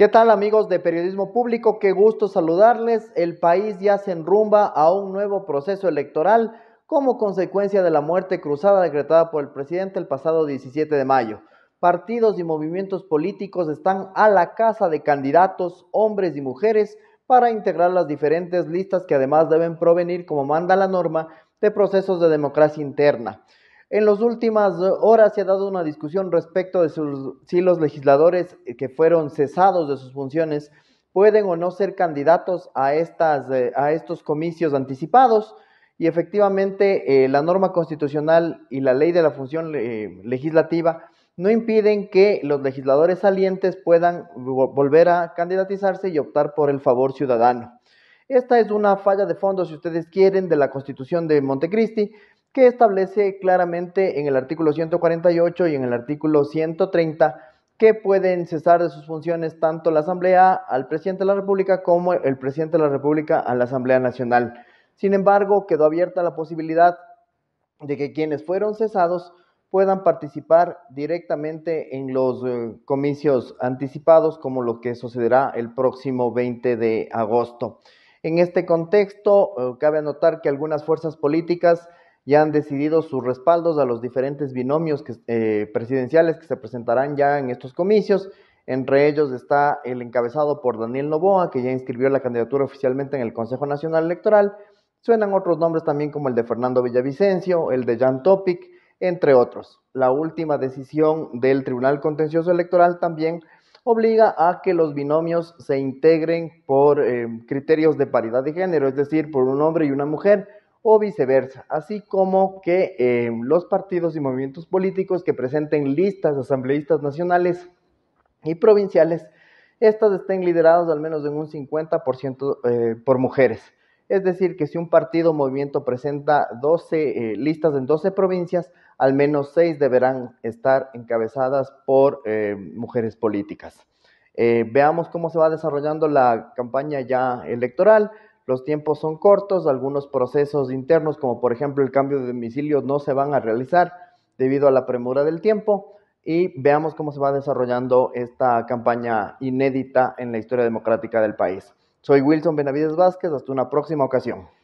¿Qué tal amigos de Periodismo Público? Qué gusto saludarles. El país ya se enrumba a un nuevo proceso electoral como consecuencia de la muerte cruzada decretada por el presidente el pasado 17 de mayo. Partidos y movimientos políticos están a la casa de candidatos, hombres y mujeres, para integrar las diferentes listas que además deben provenir, como manda la norma, de procesos de democracia interna. En las últimas horas se ha dado una discusión respecto de si los legisladores que fueron cesados de sus funciones pueden o no ser candidatos a, estas, eh, a estos comicios anticipados. Y efectivamente, eh, la norma constitucional y la ley de la función eh, legislativa no impiden que los legisladores salientes puedan volver a candidatizarse y optar por el favor ciudadano. Esta es una falla de fondo, si ustedes quieren, de la Constitución de Montecristi, que establece claramente en el artículo 148 y en el artículo 130 que pueden cesar de sus funciones tanto la Asamblea al presidente de la República como el presidente de la República a la Asamblea Nacional. Sin embargo, quedó abierta la posibilidad de que quienes fueron cesados puedan participar directamente en los eh, comicios anticipados, como lo que sucederá el próximo 20 de agosto. En este contexto, eh, cabe anotar que algunas fuerzas políticas ya han decidido sus respaldos a los diferentes binomios eh, presidenciales que se presentarán ya en estos comicios. Entre ellos está el encabezado por Daniel Novoa, que ya inscribió la candidatura oficialmente en el Consejo Nacional Electoral. Suenan otros nombres también como el de Fernando Villavicencio, el de Jan Topic, entre otros. La última decisión del Tribunal Contencioso Electoral también obliga a que los binomios se integren por eh, criterios de paridad de género, es decir, por un hombre y una mujer o viceversa, así como que eh, los partidos y movimientos políticos que presenten listas asambleístas nacionales y provinciales, estas estén lideradas al menos en un 50% eh, por mujeres. Es decir, que si un partido o movimiento presenta 12 eh, listas en 12 provincias, al menos 6 deberán estar encabezadas por mujeres políticas. veamos cómo se va desarrollando la campaña ya electoral. Los tiempos son cortos, algunos procesos internos, como por ejemplo el cambio de domicilio, no se van a realizar debido a la premura del tiempo. Y veamos cómo se va desarrollando esta campaña inédita en la historia democrática del país. Soy Wilson Benavides Vázquez, hasta una próxima ocasión.